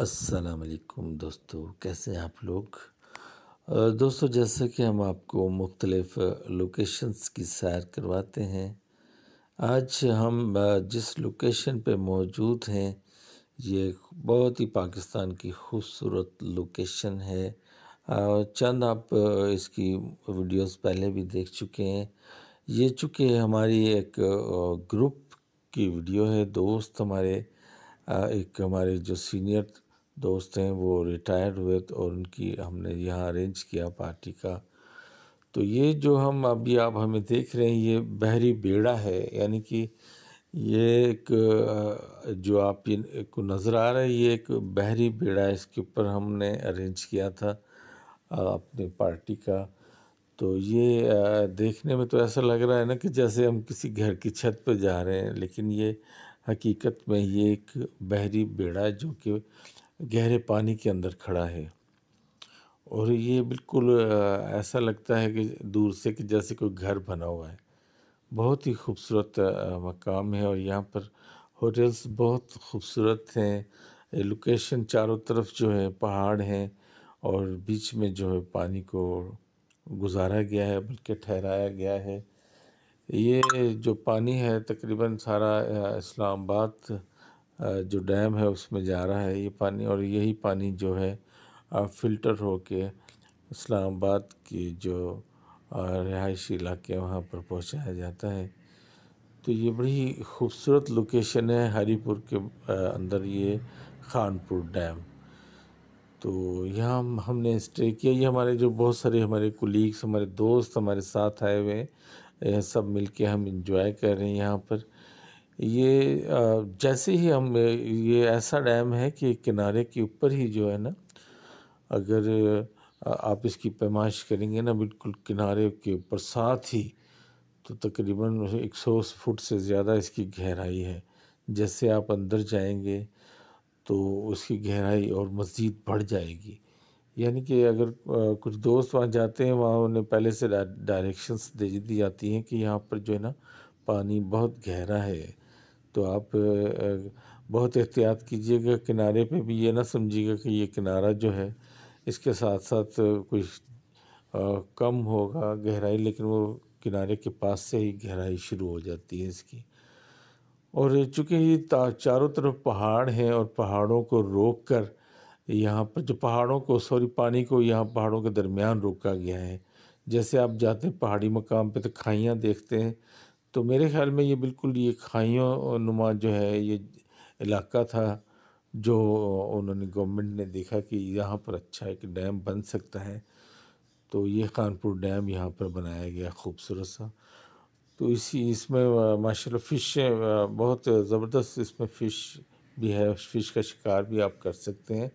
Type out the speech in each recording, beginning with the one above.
असलकुम दोस्तों कैसे हैं आप लोग दोस्तों जैसे कि हम आपको मुख्तलफ लोकेशंस की सैर करवाते हैं आज हम जिस लोकेशन पे मौजूद हैं ये बहुत ही पाकिस्तान की खूबसूरत लोकेशन है चंद आप इसकी वीडियोस पहले भी देख चुके हैं ये चूँकि हमारी एक ग्रुप की वीडियो है दोस्त हमारे एक हमारे जो सीनियर दोस्त हैं वो रिटायर्ड हुए तो और उनकी हमने यहाँ अरेंज किया पार्टी का तो ये जो हम अभी आप हमें देख रहे हैं ये बहरी बेड़ा है यानी कि ये एक जो आप को नज़र आ रहा है ये एक बहरी बेड़ा है इसके ऊपर हमने अरेंज किया था अपने पार्टी का तो ये देखने में तो ऐसा लग रहा है ना कि जैसे हम किसी घर की छत पर जा रहे हैं लेकिन ये हकीकत में ये एक बहरी बेड़ा है जो कि गहरे पानी के अंदर खड़ा है और ये बिल्कुल ऐसा लगता है कि दूर से कि जैसे कोई घर बना हुआ है बहुत ही खूबसूरत मकाम है और यहाँ पर होटल्स बहुत खूबसूरत हैं लोकेशन चारों तरफ जो है पहाड़ हैं और बीच में जो है पानी को गुजारा गया है बल्कि ठहराया गया है ये जो पानी है तकरीबन सारा इस्लामाबाद जो डैम है उसमें जा रहा है ये पानी और यही पानी जो है फ़िल्टर हो के इस्लामाबाद की जो रिहायशी इलाके वहाँ पर पहुँचाया जाता है तो ये बड़ी खूबसूरत लोकेशन है हरीपुर के अंदर ये खानपुर डैम तो यहाँ हमने स्टे किया ये हमारे जो बहुत सारे हमारे कुलीग्स हमारे दोस्त हमारे साथ आए हुए हैं सब मिलके हम इंजॉय कर रहे हैं यहाँ पर ये जैसे ही हम ये ऐसा डैम है कि किनारे के ऊपर ही जो है ना अगर आप इसकी पैमाइश करेंगे ना बिल्कुल किनारे के ऊपर साथ ही तो तकरीबन 100 फुट से ज़्यादा इसकी गहराई है जैसे आप अंदर जाएंगे तो उसकी गहराई और मज़ीद बढ़ जाएगी यानी कि अगर कुछ दोस्त वहाँ जाते हैं वहाँ उन्हें पहले से डायरेक्शंस दे दी जाती हैं कि यहाँ पर जो है ना पानी बहुत गहरा है तो आप बहुत एहतियात कीजिएगा किनारे पे भी ये ना समझिएगा कि ये किनारा जो है इसके साथ साथ कुछ कम होगा गहराई लेकिन वो किनारे के पास से ही गहराई शुरू हो जाती है इसकी और चूँकि ये चारों तरफ पहाड़ हैं और पहाड़ों को रोक कर यहाँ पर जो पहाड़ों को सॉरी पानी को यहाँ पहाड़ों के दरमियान रोका गया है जैसे आप जाते हैं पहाड़ी मकाम पे तो खाइयाँ देखते हैं तो मेरे ख्याल में ये बिल्कुल ये खाइयों नुमा जो है ये इलाका था जो उन्होंने गवर्नमेंट ने देखा कि यहाँ पर अच्छा एक डैम बन सकता है तो ये कानपुर डैम यहाँ पर बनाया गया खूबसूरत सा तो इसी इसमें माशा फ़िश बहुत ज़बरदस्त इसमें फ़िश भी है फिश का शिकार भी आप कर सकते हैं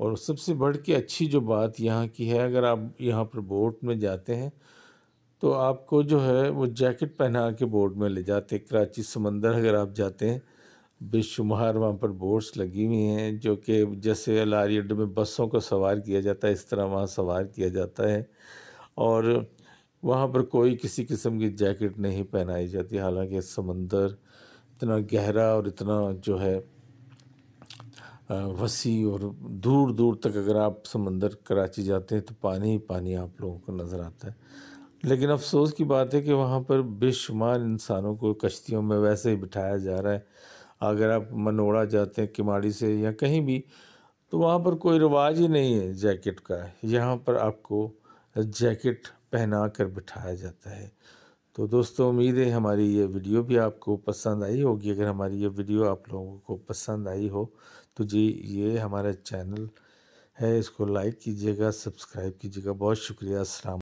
और सबसे बढ़ के अच्छी जो बात यहाँ की है अगर आप यहाँ पर बोट में जाते हैं तो आपको जो है वो जैकेट पहना के बोट में ले जाते हैं कराची समंदर अगर आप जाते हैं बेशुमार वहाँ पर बोट्स लगी हुई हैं जो कि जैसे अलारी अड्डे में बसों को सवार किया जाता है इस तरह वहाँ सवार किया जाता है और वहाँ पर कोई किसी किस्म की जैकेट नहीं पहनाई जाती हालांकि समंदर इतना गहरा और इतना जो है वसी और दूर दूर तक अगर आप समंदर कराची जाते हैं तो पानी ही पानी आप लोगों को नज़र आता है लेकिन अफसोस की बात है कि वहाँ पर बेशुमार इंसानों को कश्तियों में वैसे ही बिठाया जा रहा है अगर आप मनोड़ा जाते हैं किमाड़ी से या कहीं भी तो वहाँ पर कोई रिवाज ही नहीं है जैकेट का यहाँ पर आपको जैकेट पहना कर बिठाया जाता है तो दोस्तों उम्मीद है हमारी ये वीडियो भी आपको पसंद आई होगी अगर हमारी ये वीडियो आप लोगों को पसंद आई हो तो जी ये हमारा चैनल है इसको लाइक कीजिएगा सब्सक्राइब कीजिएगा बहुत शुक्रिया असल